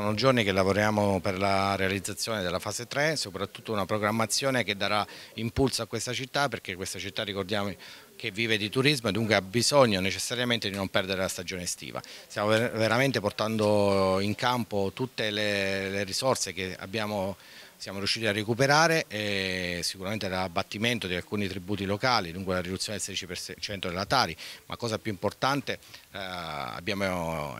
sono giorni che lavoriamo per la realizzazione della fase 3, soprattutto una programmazione che darà impulso a questa città perché questa città ricordiamo che vive di turismo e dunque ha bisogno necessariamente di non perdere la stagione estiva. Stiamo veramente portando in campo tutte le, le risorse che abbiamo siamo riusciti a recuperare e sicuramente l'abbattimento di alcuni tributi locali, dunque la riduzione del 16% della Tari, ma cosa più importante eh, abbiamo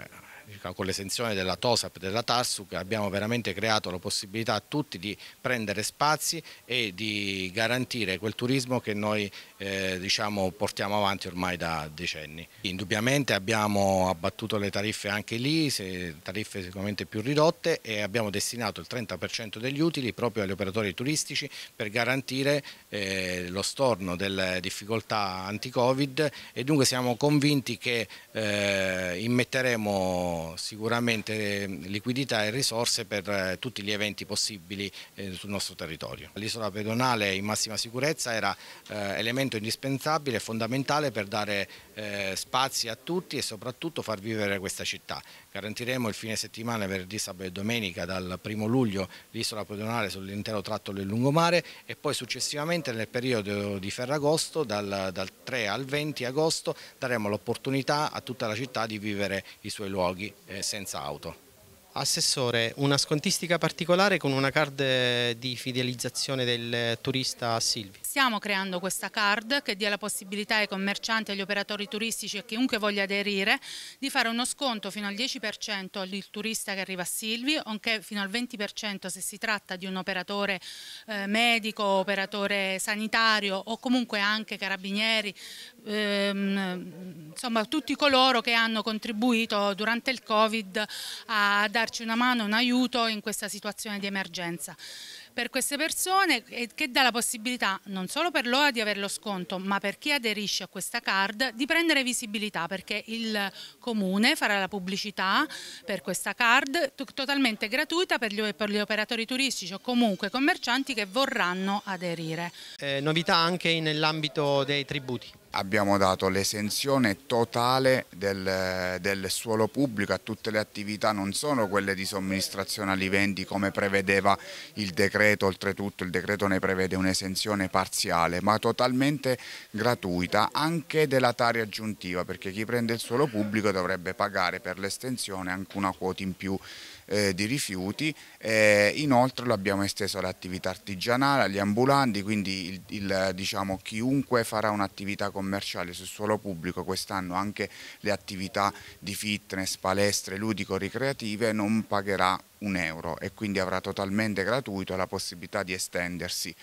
con l'esenzione della TOSAP e della TARSUC abbiamo veramente creato la possibilità a tutti di prendere spazi e di garantire quel turismo che noi eh, diciamo, portiamo avanti ormai da decenni. Indubbiamente abbiamo abbattuto le tariffe anche lì, tariffe sicuramente più ridotte e abbiamo destinato il 30% degli utili proprio agli operatori turistici per garantire eh, lo storno delle difficoltà anti-Covid e dunque siamo convinti che eh, immetteremo sicuramente ehm, liquidità e risorse per eh, tutti gli eventi possibili eh, sul nostro territorio. L'isola pedonale in massima sicurezza era eh, elemento indispensabile e fondamentale per dare spazi a tutti e soprattutto far vivere questa città. Garantiremo il fine settimana, venerdì, sabato e domenica dal 1 luglio l'isola pedonale sull'intero tratto del lungomare e poi successivamente nel periodo di Ferragosto dal, dal 3 al 20 agosto daremo l'opportunità a tutta la città di vivere i suoi luoghi eh, senza auto. Assessore, una scontistica particolare con una card di fidelizzazione del turista a Silvi? stiamo creando questa card che dia la possibilità ai commercianti, agli operatori turistici e a chiunque voglia aderire di fare uno sconto fino al 10% al turista che arriva a Silvi, nonché fino al 20% se si tratta di un operatore eh, medico, operatore sanitario o comunque anche carabinieri, ehm, insomma tutti coloro che hanno contribuito durante il Covid a darci una mano, un aiuto in questa situazione di emergenza per queste persone che dà la possibilità non solo per loro di avere lo sconto, ma per chi aderisce a questa card di prendere visibilità perché il comune farà la pubblicità per questa card totalmente gratuita per gli, per gli operatori turistici o comunque commercianti che vorranno aderire. Eh, novità anche nell'ambito dei tributi abbiamo dato l'esenzione totale del, del, suolo pubblico a tutte le attività, non solo quelle di somministrazione agli eventi come prevedeva il decreto, oltretutto il decreto ne prevede un'esenzione parziale, ma totalmente gratuita anche della tarea aggiuntiva, perché chi prende il suolo pubblico dovrebbe pagare per l'estensione anche una quota in più eh, di rifiuti, eh, inoltre lo abbiamo esteso all'attività artigianale, agli ambulanti, quindi il, il, diciamo, chiunque farà un'attività commerciale commerciale sul suolo pubblico, quest'anno anche le attività di fitness, palestre ludico-ricreative non pagherà un euro e quindi avrà totalmente gratuito la possibilità di estendersi